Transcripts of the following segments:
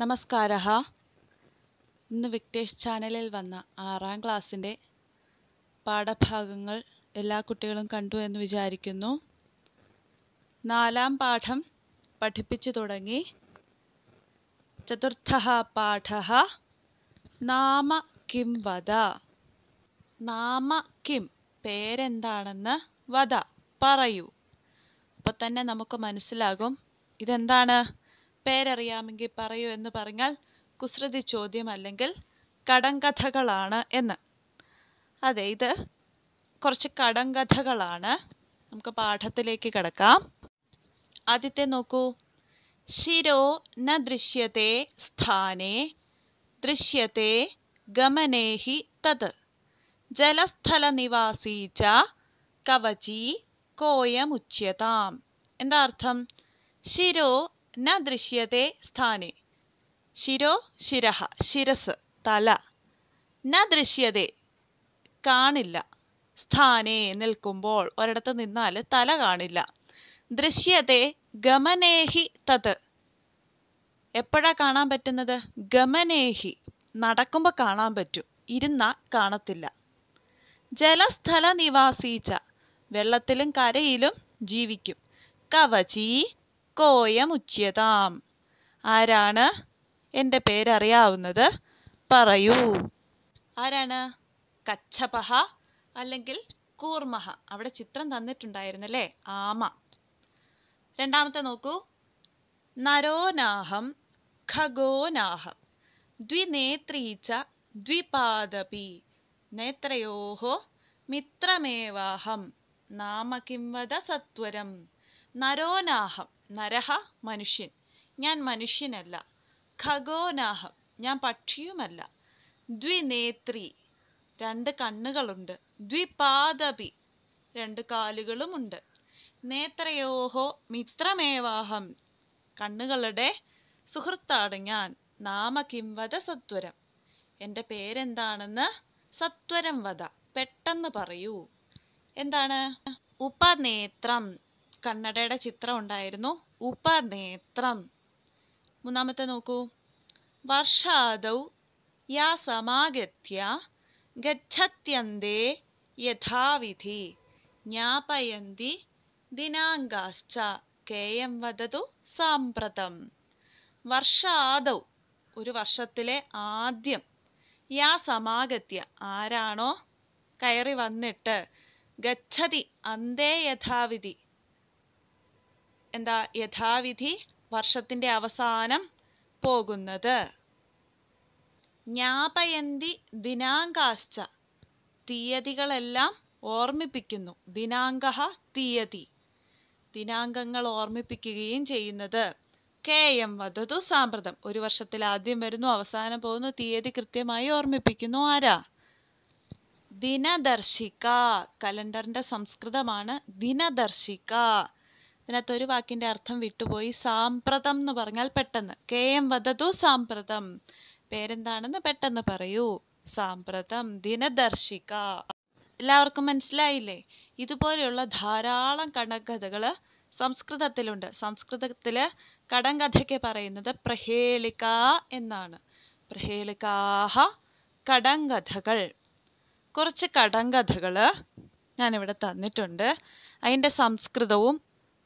നമസ്കാര ഇന്ന് വിക്ടേഷ് ചാനലിൽ വന്ന ആറാം ക്ലാസ്സിൻ്റെ പാഠഭാഗങ്ങൾ എല്ലാ കുട്ടികളും കണ്ടു എന്ന് വിചാരിക്കുന്നു നാലാം പാഠം പഠിപ്പിച്ചു തുടങ്ങി ചതുർത്ഥ പാഠ നാമ കിം വദ നാമ കിം പേരെന്താണെന്ന് വദ പറയൂ അപ്പോൾ തന്നെ നമുക്ക് മനസ്സിലാകും ഇതെന്താണ് പേരറിയാമെങ്കിൽ പറയൂ എന്ന് പറഞ്ഞാൽ കുസൃതി ചോദ്യം അല്ലെങ്കിൽ കടങ്കഥകളാണ് എന്ന് അതെ ഇത് കുറച്ച് കടങ്കഥകളാണ് നമുക്ക് പാഠത്തിലേക്ക് കിടക്കാം ആദ്യത്തെ നോക്കൂ ശിരോ ന ദൃശ്യത്തെ സ്ഥാനേ ദൃശ്യത്തെ ഗമനേഹി തത് ജലസ്ഥല നിവാസീച്ച ച കവചി കോയമുച്യതാം എന്താ അർത്ഥം ശിരോ ന ദൃശ്യത്തെ സ്ഥാനെ ശിരോ ശിരഹ ശിരസ് തല ന ദൃശ്യതെ കാണില്ല സ്ഥാനെ നിൽക്കുമ്പോൾ ഒരിടത്ത് നിന്നാൽ തല കാണില്ല ദൃശ്യത്തെ ഗമനേഹി തത് എപ്പോഴാ കാണാൻ പറ്റുന്നത് ഗമനേഹി നടക്കുമ്പോൾ കാണാൻ പറ്റും ഇരുന്ന കാണത്തില്ല ജലസ്ഥല നിവാസീച്ച വെള്ളത്തിലും കരയിലും ജീവിക്കും കവചീ കോയമുച്യതാം ആരാണ് എൻ്റെ പേരറിയാവുന്നത് പറയൂ ആരാണ് കച്ഛപഹ അല്ലെങ്കിൽ കൂർമഹ അവിടെ ചിത്രം തന്നിട്ടുണ്ടായിരുന്നല്ലേ ആമ രണ്ടാമത്തെ നോക്കൂ നരോനാഹം ഖഗോനാഹം ദ്വിനേത്രീച്ച ദ്വിപാദപി നേത്രയോഹോ മിത്രമേവാഹം നാമ കിംവദ സത്വരം നരോനാഹം നരഹ മനുഷ്യൻ ഞാൻ മനുഷ്യനല്ല ഖഗോനാഹം ഞാൻ പക്ഷിയുമല്ല ദ്വിനേത്രി രണ്ട് കണ്ണുകളുണ്ട് ദ്വിപാദപി രണ്ട് കാലുകളുമുണ്ട് നേത്രയോഹോ മിത്രമേവാഹം കണ്ണുകളുടെ സുഹൃത്താണ് ഞാൻ നാമ കിംവത സത്വരം എൻ്റെ പേരെന്താണെന്ന് സത്വരം വധ പെട്ടെന്ന് പറയൂ എന്താണ് ഉപനേത്രം കണ്ണടയുടെ ചിത്രം ഉണ്ടായിരുന്നു ഉപ നേത്രം മൂന്നാമത്തെ നോക്കൂ വർഷാദൗ യാ സമാഗത്യ ഗച്ഛത്യന്തേ യഥാവിധി ജ്ഞാപയന്തി ദിനാങ്കാശ്ച കേയം വദതു സാമ്പ്രതം വർഷാദൗ ഒരു വർഷത്തിലെ ആദ്യം യാ സമാഗത്യ ആരാണോ കയറി വന്നിട്ട് ഗച്ഛതി അന്തേ യഥാവിധി എന്താ യഥാവിധി വർഷത്തിൻ്റെ അവസാനം പോകുന്നത് ജ്ഞാപയന്തി ദിനാങ്കാശ്ച തീയതികളെല്ലാം ഓർമ്മിപ്പിക്കുന്നു ദിനാങ്ക തീയതി ദിനാങ്കങ്ങൾ ഓർമ്മിപ്പിക്കുകയും ചെയ്യുന്നത് കെ എം വധതു സാമ്പ്രതം ഒരു വർഷത്തിൽ ആദ്യം വരുന്നു അവസാനം പോകുന്നു തീയതി കൃത്യമായി ഓർമ്മിപ്പിക്കുന്നു ആരാ ദിനദർശിക കലണ്ടറിന്റെ സംസ്കൃതമാണ് ദിനദർശിക അതിനകത്ത് ഒരു വാക്കിന്റെ അർത്ഥം വിട്ടുപോയി സാമ്പ്രതം എന്ന് പറഞ്ഞാൽ പെട്ടെന്ന് കെ എം വധതു സാമ്പ്രതം പേരെന്താണെന്ന് പെട്ടെന്ന് പറയൂ സാമ്പ്രതം ദിനദർശിക എല്ലാവർക്കും മനസ്സിലായില്ലേ ഇതുപോലെയുള്ള ധാരാളം കടങ്കഥകൾ സംസ്കൃതത്തിലുണ്ട് സംസ്കൃതത്തിൽ കടങ്കഥയ്ക്ക് പറയുന്നത് പ്രഹേളിക എന്നാണ് പ്രഹേളികാഹ കടങ്കഥകൾ കുറച്ച് കടങ്കഥകൾ ഞാനിവിടെ തന്നിട്ടുണ്ട് അതിൻ്റെ സംസ്കൃതവും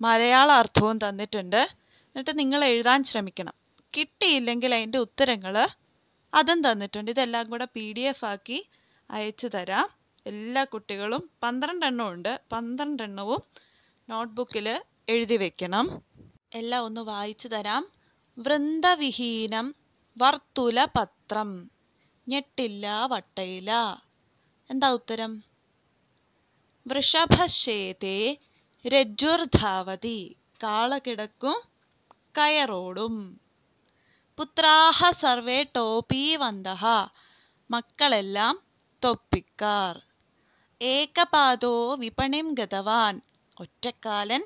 മലയാള അർത്ഥവും തന്നിട്ടുണ്ട് എന്നിട്ട് നിങ്ങൾ എഴുതാൻ ശ്രമിക്കണം കിട്ടിയില്ലെങ്കിൽ അതിൻ്റെ ഉത്തരങ്ങൾ അതും തന്നിട്ടുണ്ട് ഇതെല്ലാം കൂടെ പി ഡി എഫ് ആക്കി അയച്ചു തരാം എല്ലാ കുട്ടികളും പന്ത്രണ്ടെണ്ണവും ഉണ്ട് പന്ത്രണ്ടെണ്ണവും നോട്ട്ബുക്കിൽ എഴുതി വെക്കണം എല്ലാം ഒന്ന് വായിച്ചു തരാം വൃന്ദവിഹീനം വർത്തുല പത്രം ഞെട്ടില്ല വട്ടയില എന്താ ഉത്തരം വൃഷഭശേതേ രജ്ജുർ ധാവതി കാള കിടക്കും കയറോടും പുത്രാഹ സർവേ ടോപ്പി വന്ത മക്കളെല്ലാം തൊപ്പിക്കാർ ഏകപാദോ വിപണിം ഗതവാൻ ഒറ്റക്കാലൻ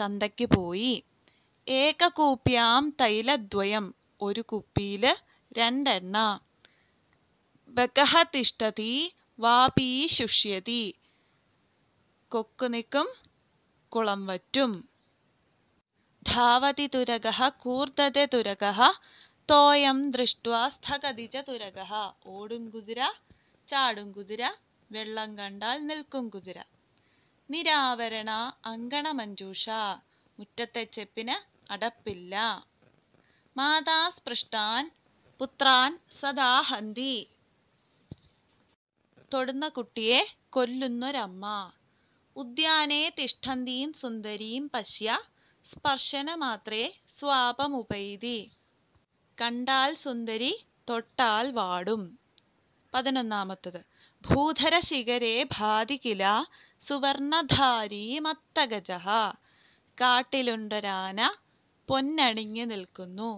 ചന്തയ്ക്ക് പോയി ഏകകൂപ്യാം തൈലദ്വയം ഒരു കുപ്പിയിൽ രണ്ടെണ്ണ ബകഹ തിഷ്ടതി വാപീ ശുഷ്യതി കൊക്കു നിൽക്കും കുളം വറ്റും ധാവതി തുരക കൂർദ്ധതെ തുരക തോയം ദൃഷ്ട്വ സ്ഥഗതിച്ച തുരക ഓടും കുതിര ചാടും കുതിര വെള്ളം കണ്ടാൽ നിൽക്കും കുതിര നിരാവരണ അങ്കണമഞ്ജൂഷ മുറ്റത്തെ ചെപ്പിന് അടപ്പില്ല മാതാ സ്പൃഷ്ടാൻ പുത്രാൻ സദാ ഹന്തി തൊടുന്ന കുട്ടിയെ കൊല്ലുന്നൊരമ്മ ഉദ്യാനേ തിഷ്ഠന്തീം സുന്ദരീം പശ്യ സ്പർശനമാത്രേ സ്വാപമുപൈതി കണ്ടാൽ സുന്ദരി തൊട്ടാൽ വാടും പതിനൊന്നാമത്തത് ഭൂധര ശിഖരേ ഭാതി കില സുവർണധാരീ മത്തഗജ കാട്ടിലുണ്ടരാന പൊന്നണിഞ്ഞു നിൽക്കുന്നു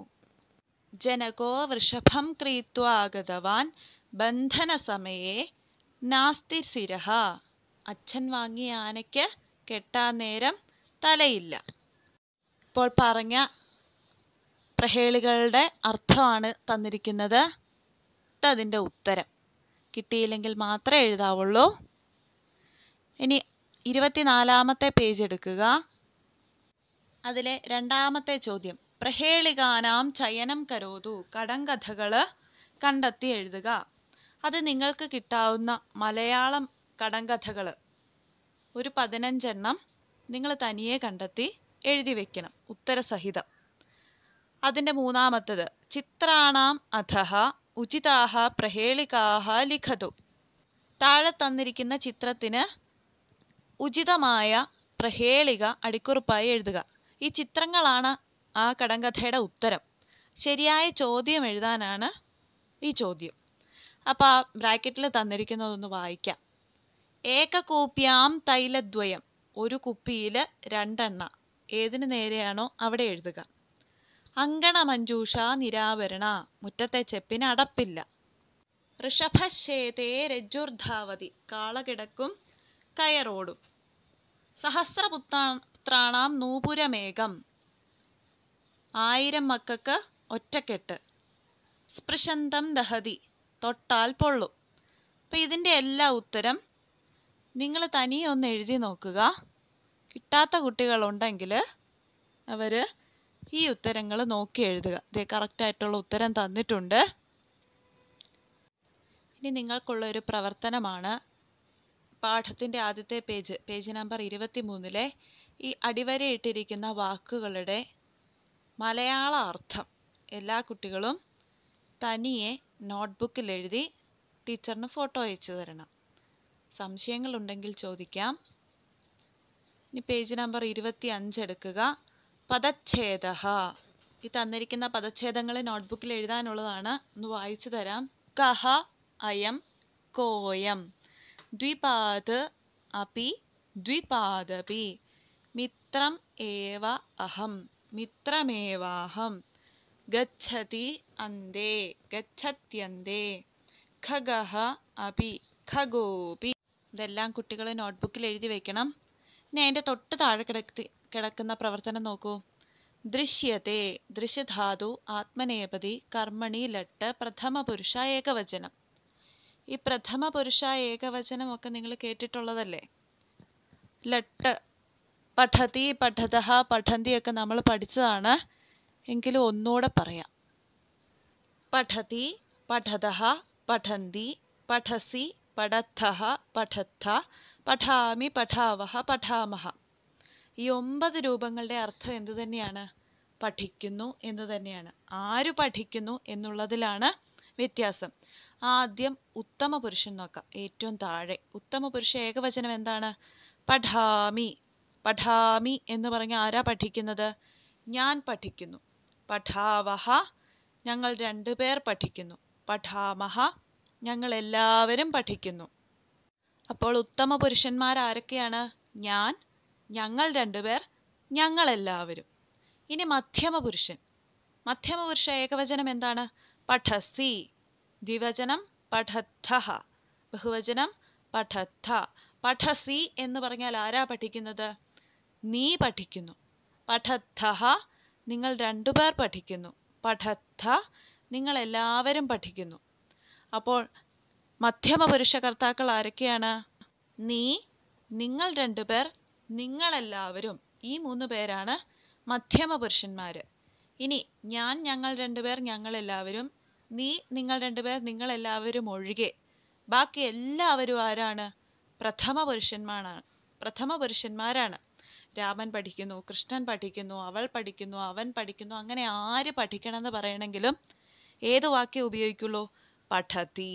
ജനകോ വൃഷഭം ക്രീത്വാഗതവാൻ ബന്ധനസമയേ നാസ്തി സിരഹ അച്ഛൻ വാങ്ങിയ ആനയ്ക്ക് കെട്ടാൻ നേരം തലയില്ല ഇപ്പോൾ പറഞ്ഞ പ്രഹേളികളുടെ അർത്ഥമാണ് തന്നിരിക്കുന്നത് അതിൻ്റെ ഉത്തരം കിട്ടിയില്ലെങ്കിൽ മാത്രമേ എഴുതാവുള്ളൂ ഇനി ഇരുപത്തിനാലാമത്തെ പേജ് എടുക്കുക അതിലെ രണ്ടാമത്തെ ചോദ്യം പ്രഹേളികാനാം ചയനം കരോതു കടങ്കഥകൾ കണ്ടെത്തി എഴുതുക അത് നിങ്ങൾക്ക് കിട്ടാവുന്ന മലയാളം കടങ്കഥകൾ ഒരു പതിനഞ്ചെണ്ണം നിങ്ങൾ തനിയെ കണ്ടെത്തി എഴുതി വെക്കണം ഉത്തരസഹിതം അതിൻ്റെ മൂന്നാമത്തത് ചിത്രാണാം അധഹ ഉചിതാഹ പ്രഹേളികാഹ ലിഖതു താഴെ തന്നിരിക്കുന്ന ചിത്രത്തിന് ഉചിതമായ പ്രഹേളിക അടിക്കുറിപ്പായി എഴുതുക ഈ ചിത്രങ്ങളാണ് ആ കടങ്കഥയുടെ ഉത്തരം ശരിയായ ചോദ്യം എഴുതാനാണ് ഈ ചോദ്യം അപ്പോൾ ആ ബ്രാക്കറ്റിൽ തന്നിരിക്കുന്നതൊന്ന് വായിക്കാം ഏകകൂപ്യാം തൈലദ്വയം ഒരു കുപ്പിയിൽ രണ്ടെണ്ണ ഏതിനു നേരെയാണോ അവിടെ എഴുതുക അങ്കണ മഞ്ജൂഷ നിരാവരണ മുറ്റത്തെ ചെപ്പിന് അടപ്പില്ല ഋഷഭശേതേ രജ്ജുർധാവതി കാളകിടക്കും കയറോടും സഹസ്രപുത്രാണാം പുത്രാണാം നൂപുരമേകം ആയിരം മക്കൾക്ക് ഒറ്റക്കെട്ട് സ്പൃശന്തം ദഹതി തൊട്ടാൽ പൊള്ളും അപ്പം ഇതിൻ്റെ എല്ലാ ഉത്തരം നിങ്ങൾ തനിയെ ഒന്ന് എഴുതി നോക്കുക കിട്ടാത്ത കുട്ടികളുണ്ടെങ്കിൽ അവർ ഈ ഉത്തരങ്ങൾ നോക്കി എഴുതുക ഇതേ കറക്റ്റായിട്ടുള്ള ഉത്തരം തന്നിട്ടുണ്ട് ഇനി നിങ്ങൾക്കുള്ള ഒരു പ്രവർത്തനമാണ് പാഠത്തിൻ്റെ ആദ്യത്തെ പേജ് പേജ് നമ്പർ ഇരുപത്തി മൂന്നിലെ ഈ അടിവരയിട്ടിരിക്കുന്ന വാക്കുകളുടെ മലയാള അർത്ഥം എല്ലാ കുട്ടികളും തനിയെ നോട്ട്ബുക്കിൽ എഴുതി ടീച്ചറിന് ഫോട്ടോ അയച്ചു തരണം സംശയങ്ങളുണ്ടെങ്കിൽ ചോദിക്കാം ഇനി പേജ് നമ്പർ ഇരുപത്തി അഞ്ച് എടുക്കുക പദച്ഛേദ ഈ തന്നിരിക്കുന്ന പദച്ഛേദങ്ങളെ നോട്ട്ബുക്കിൽ എഴുതാനുള്ളതാണ് ഒന്ന് വായിച്ചു തരാം കഹ അയം കോയം ദ്വിപാദ് അപി ദ്വിപാദപി മിത്രം ഏവ അഹം മിത്രമേവാഹം ഗച്ഛതി അന്തേ ഗച്ഛത്യന്തേ ഖഗഹ അപി ഖഗോപി ഇതെല്ലാം കുട്ടികൾ നോട്ട്ബുക്കിൽ എഴുതി വെക്കണം ഇനി അതിൻ്റെ തൊട്ട് താഴെ കിടത്തി കിടക്കുന്ന പ്രവർത്തനം നോക്കൂ ദൃശ്യത്തെ ദൃശ്യധാതു ആത്മനേപതി കർമ്മണി ലട്ട് പ്രഥമ പുരുഷ ഏകവചനം ഈ പ്രഥമ പുരുഷ ഏകവചനം ഒക്കെ നിങ്ങൾ കേട്ടിട്ടുള്ളതല്ലേ ലട്ട് പഠതി പഠത പഠന്തി ഒക്കെ നമ്മൾ പഠിച്ചതാണ് എങ്കിലും ഒന്നുകൂടെ പറയാം പഠതി പഠത പഠന്തി പഠസി പഠത്ഥ പഠത്ഥ പഠാമി പഠാവഹ പഠാമഹ ഈ ഒമ്പത് രൂപങ്ങളുടെ അർത്ഥം എന്തു തന്നെയാണ് പഠിക്കുന്നു എന്ന് തന്നെയാണ് ആര് പഠിക്കുന്നു എന്നുള്ളതിലാണ് വ്യത്യാസം ആദ്യം ഉത്തമ പുരുഷൻ നോക്കാം ഏറ്റവും താഴെ ഉത്തമ പുരുഷ ഏകവചനം എന്താണ് പഠാമി പഠാമി എന്ന് പറഞ്ഞ ആരാ പഠിക്കുന്നത് ഞാൻ പഠിക്കുന്നു പഠാവഹ ഞങ്ങൾ രണ്ടുപേർ പഠിക്കുന്നു പഠാമഹ ഞങ്ങൾ എല്ലാവരും പഠിക്കുന്നു അപ്പോൾ ഉത്തമ പുരുഷന്മാർ ആരൊക്കെയാണ് ഞാൻ ഞങ്ങൾ രണ്ടുപേർ ഞങ്ങൾ എല്ലാവരും ഇനി മധ്യമ പുരുഷൻ മധ്യമ പുരുഷ ഏകവചനം എന്താണ് പഠസി ദ്വിവചനം പഠദ്ധ ബഹുവചനം പഠത്ത പഠസി എന്ന് പറഞ്ഞാൽ ആരാ പഠിക്കുന്നത് നീ പഠിക്കുന്നു പഠദ്ധ നിങ്ങൾ രണ്ടുപേർ പഠിക്കുന്നു പഠത്ത നിങ്ങൾ എല്ലാവരും പഠിക്കുന്നു അപ്പോൾ മധ്യമ പുരുഷ കർത്താക്കൾ ആരൊക്കെയാണ് നീ നിങ്ങൾ രണ്ടുപേർ നിങ്ങളെല്ലാവരും ഈ മൂന്ന് പേരാണ് മധ്യമ പുരുഷന്മാർ ഇനി ഞാൻ ഞങ്ങൾ രണ്ടുപേർ ഞങ്ങളെല്ലാവരും നീ നിങ്ങൾ രണ്ടുപേർ നിങ്ങളെല്ലാവരും ഒഴികെ ബാക്കി എല്ലാവരും ആരാണ് പ്രഥമ പുരുഷന്മാരാണ് പ്രഥമ പുരുഷന്മാരാണ് രാമൻ പഠിക്കുന്നു കൃഷ്ണൻ പഠിക്കുന്നു അവൾ പഠിക്കുന്നു അവൻ പഠിക്കുന്നു അങ്ങനെ ആര് പഠിക്കണം എന്ന് പറയണമെങ്കിലും ഏത് വാക്യം ഉപയോഗിക്കുള്ളൂ പഠതി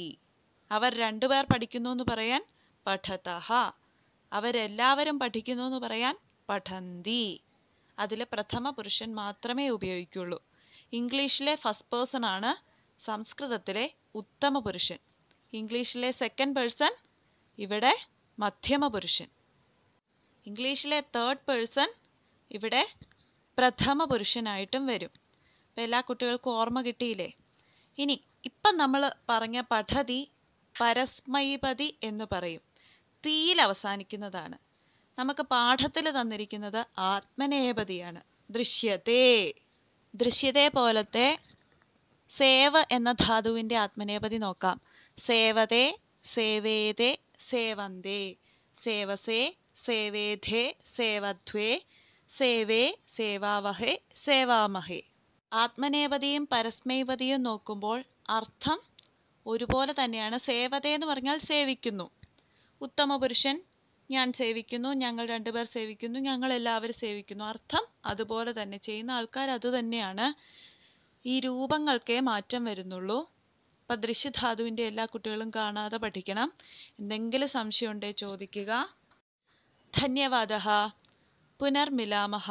അവർ രണ്ടുപേർ പഠിക്കുന്നു എന്ന് പറയാൻ പഠതഹ അവരെല്ലാവരും പഠിക്കുന്നു എന്ന് പറയാൻ പഠന്തി അതിൽ പ്രഥമ പുരുഷൻ മാത്രമേ ഉപയോഗിക്കുള്ളൂ ഇംഗ്ലീഷിലെ ഫസ്റ്റ് പേഴ്സൺ ആണ് സംസ്കൃതത്തിലെ ഉത്തമ പുരുഷൻ ഇംഗ്ലീഷിലെ സെക്കൻഡ് പേഴ്സൺ ഇവിടെ മധ്യമ പുരുഷൻ ഇംഗ്ലീഷിലെ തേർഡ് പേഴ്സൺ ഇവിടെ പ്രഥമ പുരുഷനായിട്ടും വരും എല്ലാ കുട്ടികൾക്കും ഓർമ്മ കിട്ടിയില്ലേ ഇനി ഇപ്പം നമ്മൾ പറഞ്ഞ പഠതി പരസ്മൈപതി എന്ന് പറയും തീയിൽ അവസാനിക്കുന്നതാണ് നമുക്ക് പാഠത്തിൽ തന്നിരിക്കുന്നത് ആത്മനേപതിയാണ് ദൃശ്യതേ ദൃശ്യതേ പോലത്തെ സേവ എന്ന ധാതുവിൻ്റെ ആത്മനേപതി നോക്കാം സേവതേ സേവേതേ സേവന്തേ സേവസേ സേവേധേ സേവധ്വേ സേവേ സേവാവഹേ സേവാമഹേ ആത്മനേവതയും പരസ്മൈപതിയും നോക്കുമ്പോൾ അർത്ഥം ഒരുപോലെ തന്നെയാണ് സേവതേ എന്ന് പറഞ്ഞാൽ സേവിക്കുന്നു ഉത്തമ പുരുഷൻ ഞാൻ സേവിക്കുന്നു ഞങ്ങൾ രണ്ടുപേർ സേവിക്കുന്നു ഞങ്ങൾ എല്ലാവരും സേവിക്കുന്നു അർത്ഥം അതുപോലെ തന്നെ ചെയ്യുന്ന ആൾക്കാർ അത് തന്നെയാണ് ഈ രൂപങ്ങൾക്കേ മാറ്റം വരുന്നുള്ളൂ അപ്പം ദൃശ്യധാതുവിൻ്റെ എല്ലാ കുട്ടികളും കാണാതെ പഠിക്കണം എന്തെങ്കിലും സംശയമുണ്ടേ ചോദിക്കുക ധന്യവാദ പുനർമിലാമഹ